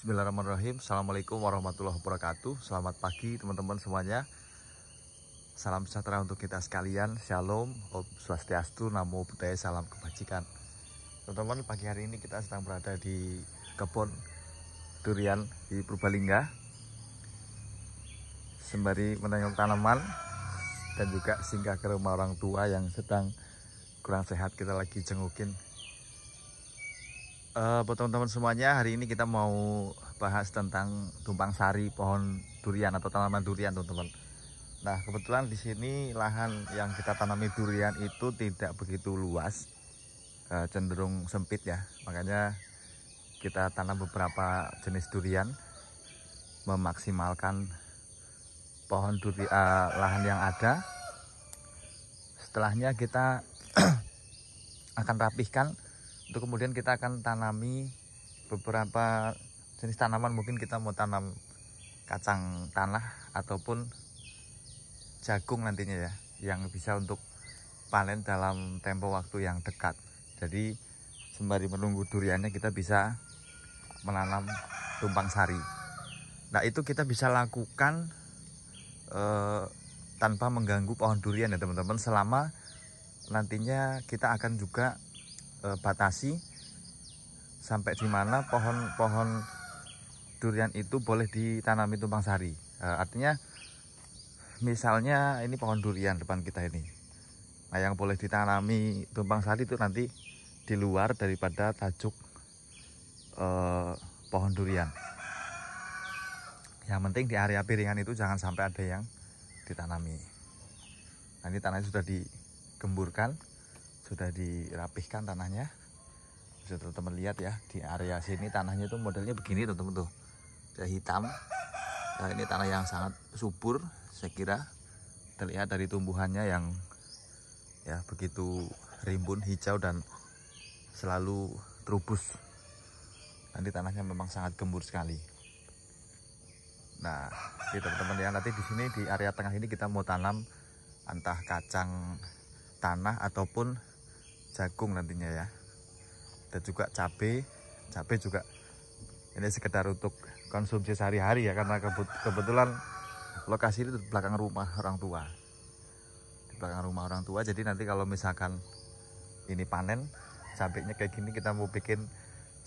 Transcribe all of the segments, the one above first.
Bismillahirrahmanirrahim Assalamualaikum warahmatullahi wabarakatuh Selamat pagi teman-teman semuanya Salam sejahtera untuk kita sekalian Shalom, Om Swastiastu, Namo Buddhaya, Salam Kebajikan Teman-teman pagi hari ini kita sedang berada di kebun durian di Purbalingga Sembari menengok tanaman dan juga singgah ke rumah orang tua yang sedang kurang sehat kita lagi jengukin uh, buat teman-teman semuanya hari ini kita mau bahas tentang tumpang sari pohon durian atau tanaman durian teman-teman. Nah kebetulan di sini lahan yang kita tanami durian itu tidak begitu luas, eh, cenderung sempit ya. Makanya kita tanam beberapa jenis durian, memaksimalkan pohon durian eh, lahan yang ada. Setelahnya kita akan rapihkan itu kemudian kita akan tanami beberapa jenis tanaman mungkin kita mau tanam kacang tanah ataupun jagung nantinya ya yang bisa untuk panen dalam tempo waktu yang dekat jadi sembari menunggu duriannya kita bisa menanam tumpang sari nah itu kita bisa lakukan eh, tanpa mengganggu pohon durian ya teman-teman selama nantinya kita akan juga Eh, batasi sampai di mana pohon-pohon durian itu boleh ditanami tumpang sari. Eh, artinya misalnya ini pohon durian depan kita ini. Nah, yang boleh ditanami tumpang sari itu nanti di luar daripada tajuk eh, pohon durian. Yang penting di area piringan itu jangan sampai ada yang ditanami. Nah, ini tanahnya sudah digemburkan, sudah dirapihkan tanahnya bisa teman-teman lihat ya di area sini tanahnya itu modelnya begini teman-teman tuh sudah hitam nah, ini tanah yang sangat subur saya kira terlihat dari tumbuhannya yang ya begitu rimbun hijau dan selalu terubus nanti tanahnya memang sangat gembur sekali nah jadi teman-teman ya nanti di sini di area tengah ini kita mau tanam entah kacang tanah ataupun jagung nantinya ya dan juga cabai cabai juga ini sekedar untuk konsumsi sehari-hari ya karena kebetulan lokasi ini di belakang rumah orang tua di belakang rumah orang tua jadi nanti kalau misalkan ini panen cabainya kayak gini kita mau bikin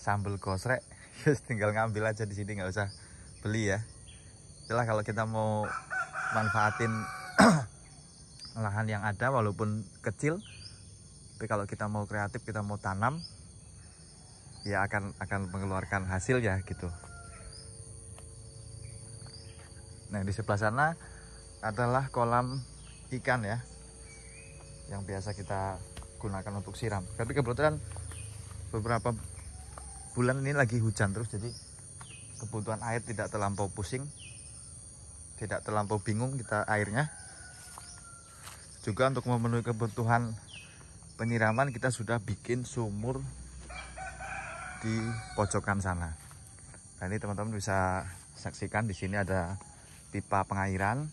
sambal gosrek ya tinggal ngambil aja di sini nggak usah beli ya itulah kalau kita mau manfaatin lahan yang ada walaupun kecil tapi kalau kita mau kreatif kita mau tanam ya akan akan mengeluarkan hasil ya gitu nah di sebelah sana adalah kolam ikan ya yang biasa kita gunakan untuk siram tapi kebetulan beberapa bulan ini lagi hujan terus jadi kebutuhan air tidak terlampau pusing tidak terlampau bingung kita airnya juga untuk memenuhi kebutuhan penyiraman kita sudah bikin sumur di pojokan sana. Nah ini teman-teman bisa saksikan di sini ada pipa pengairan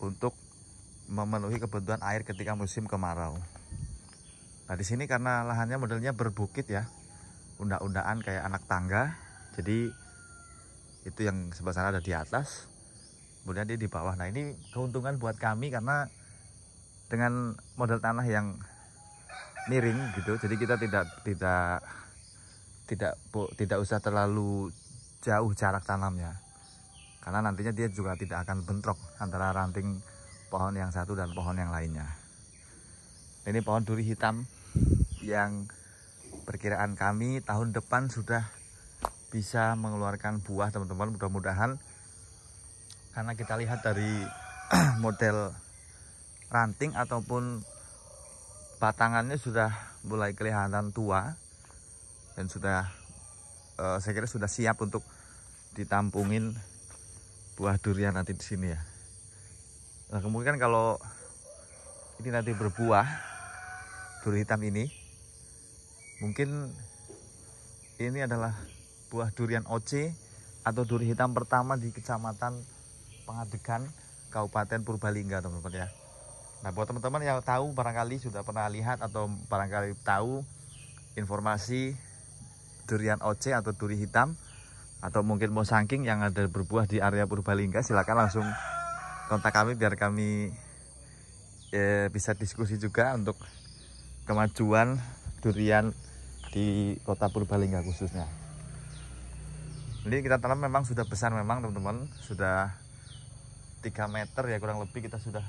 untuk memenuhi kebutuhan air ketika musim kemarau. Nah di sini karena lahannya modelnya berbukit ya, undak undaan kayak anak tangga, jadi itu yang sebelah sana ada di atas, kemudian dia di bawah. Nah ini keuntungan buat kami karena dengan model tanah yang miring gitu jadi kita tidak tidak tidak tidak usah terlalu jauh jarak tanamnya karena nantinya dia juga tidak akan bentrok antara ranting pohon yang satu dan pohon yang lainnya ini pohon duri hitam yang perkiraan kami tahun depan sudah bisa mengeluarkan buah teman-teman mudah-mudahan karena kita lihat dari model ranting ataupun batangannya sudah mulai kelihatan tua dan sudah uh, saya kira sudah siap untuk ditampungin buah durian nanti di sini ya. Nah, kemungkinan kalau ini nanti berbuah duri hitam ini mungkin ini adalah buah durian OC atau duri hitam pertama di Kecamatan Pengadegan Kabupaten Purbalingga teman-teman ya. Nah, buat teman-teman yang tahu barangkali sudah pernah lihat atau barangkali tahu informasi durian OC atau duri hitam atau mungkin mau sangking yang ada berbuah di area Purbalingga silakan langsung kontak kami biar kami e, bisa diskusi juga untuk kemajuan durian di kota Purbalingga khususnya. Ini kita tanam memang sudah besar memang teman-teman sudah 3 meter ya kurang lebih kita sudah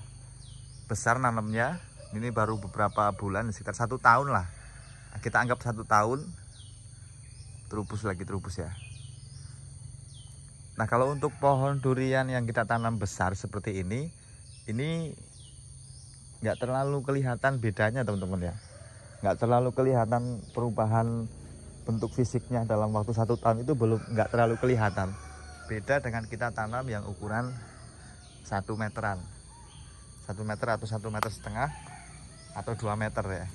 besar nanamnya ini baru beberapa bulan sekitar satu tahun lah kita anggap satu tahun terubus lagi terubus ya nah kalau untuk pohon durian yang kita tanam besar seperti ini ini nggak terlalu kelihatan bedanya teman-teman ya nggak terlalu kelihatan perubahan bentuk fisiknya dalam waktu satu tahun itu belum nggak terlalu kelihatan beda dengan kita tanam yang ukuran satu meteran 1 meter atau 1 meter setengah atau 2 meter ya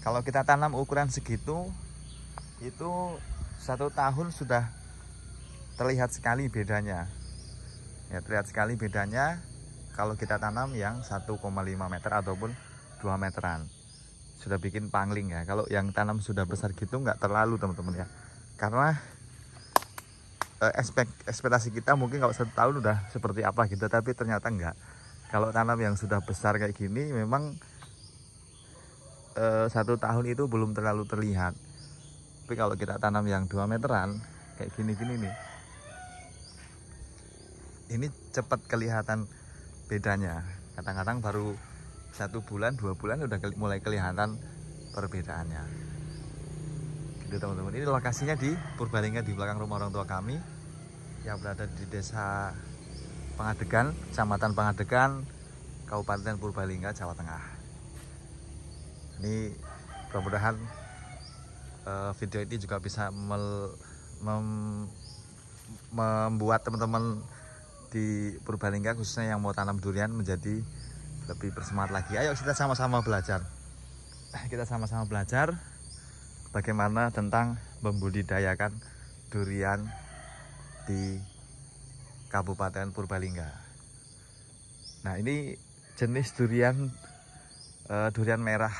kalau kita tanam ukuran segitu itu satu tahun sudah terlihat sekali bedanya ya terlihat sekali bedanya kalau kita tanam yang 1,5 meter ataupun 2 meteran sudah bikin pangling ya kalau yang tanam sudah besar gitu nggak terlalu teman-teman ya karena eh, ekspektasi kita mungkin kalau satu tahun udah seperti apa gitu tapi ternyata nggak kalau tanam yang sudah besar kayak gini memang eh, satu tahun itu belum terlalu terlihat tapi kalau kita tanam yang 2 meteran kayak gini-gini nih ini cepat kelihatan bedanya kadang-kadang baru satu bulan dua bulan udah mulai kelihatan perbedaannya gitu teman-teman ini lokasinya di Purbalingga di belakang rumah orang tua kami yang berada di desa Pangadegan, Kecamatan Pangadegan, Kabupaten Purbalingga, Jawa Tengah. Ini mudah-mudahan uh, video ini juga bisa mel, mem, membuat teman-teman di Purbalingga khususnya yang mau tanam durian menjadi lebih bersemangat lagi. Ayo kita sama-sama belajar. Eh, kita sama-sama belajar bagaimana tentang membudidayakan durian di Kabupaten Purbalingga. Nah ini jenis durian uh, durian merah.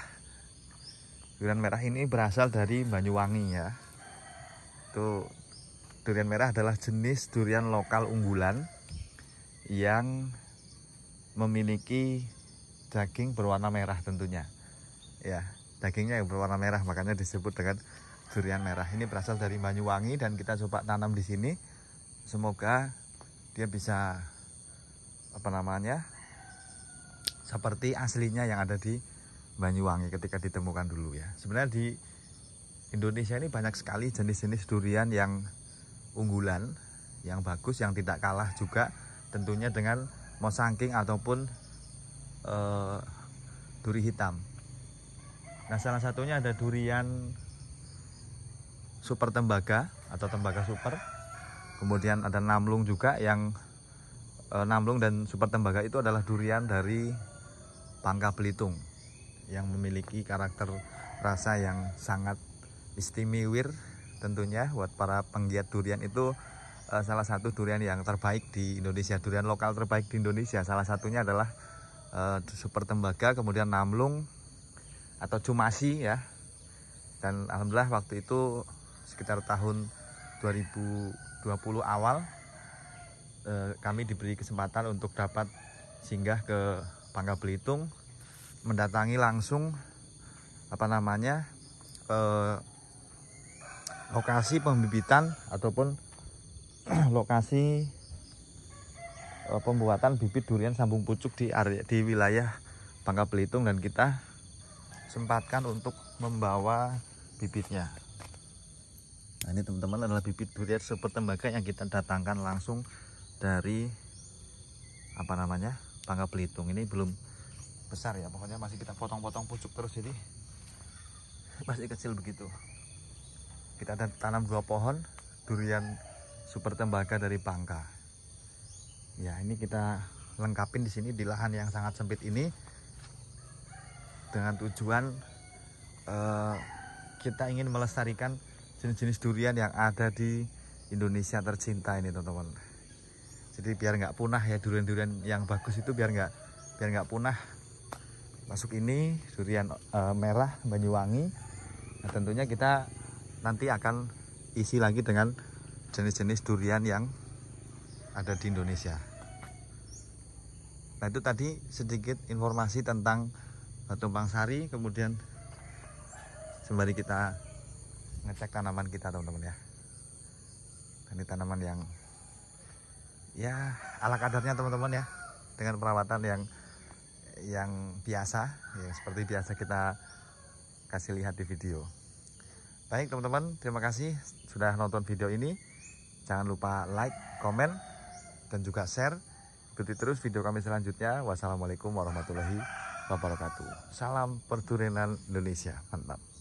Durian merah ini berasal dari Banyuwangi ya. Itu durian merah adalah jenis durian lokal unggulan yang memiliki daging berwarna merah tentunya. Ya, dagingnya yang berwarna merah makanya disebut dengan durian merah. Ini berasal dari Banyuwangi dan kita coba tanam di sini. Semoga dia bisa apa namanya seperti aslinya yang ada di Banyuwangi ketika ditemukan dulu ya. Sebenarnya di Indonesia ini banyak sekali jenis-jenis durian yang unggulan, yang bagus, yang tidak kalah juga tentunya dengan mosangking ataupun e, duri hitam. Nah salah satunya ada durian super tembaga atau tembaga super kemudian ada namlung juga yang e, namlung dan super tembaga itu adalah durian dari Bangka Belitung yang memiliki karakter rasa yang sangat istimewir tentunya buat para penggiat durian itu e, salah satu durian yang terbaik di Indonesia durian lokal terbaik di Indonesia salah satunya adalah e, super tembaga kemudian namlung atau cumasi ya dan alhamdulillah waktu itu sekitar tahun 2000 2020 awal eh, kami diberi kesempatan untuk dapat singgah ke Pangkal Belitung mendatangi langsung apa namanya eh, lokasi pembibitan ataupun lokasi eh, pembuatan bibit durian sambung pucuk di area di wilayah Pangkal Belitung dan kita sempatkan untuk membawa bibitnya Nah ini teman-teman adalah bibit durian super tembaga yang kita datangkan langsung dari apa namanya Bangka Belitung. Ini belum besar ya, pokoknya masih kita potong-potong pucuk terus jadi masih kecil begitu. Kita ada tanam dua pohon durian super tembaga dari Bangka. Ya ini kita lengkapin di sini di lahan yang sangat sempit ini dengan tujuan eh, kita ingin melestarikan jenis-jenis durian yang ada di Indonesia tercinta ini teman-teman jadi biar nggak punah ya durian-durian yang bagus itu biar nggak biar nggak punah masuk ini durian e, merah Banyuwangi nah, tentunya kita nanti akan isi lagi dengan jenis-jenis durian yang ada di Indonesia Nah itu tadi sedikit informasi tentang Batu sari kemudian sembari kita ngecek tanaman kita teman-teman ya kan ini tanaman yang ya ala kadarnya teman-teman ya dengan perawatan yang yang biasa ya seperti biasa kita kasih lihat di video baik teman-teman terima kasih sudah nonton video ini jangan lupa like komen dan juga share ikuti terus video kami selanjutnya wassalamualaikum warahmatullahi wabarakatuh salam perdurenan Indonesia mantap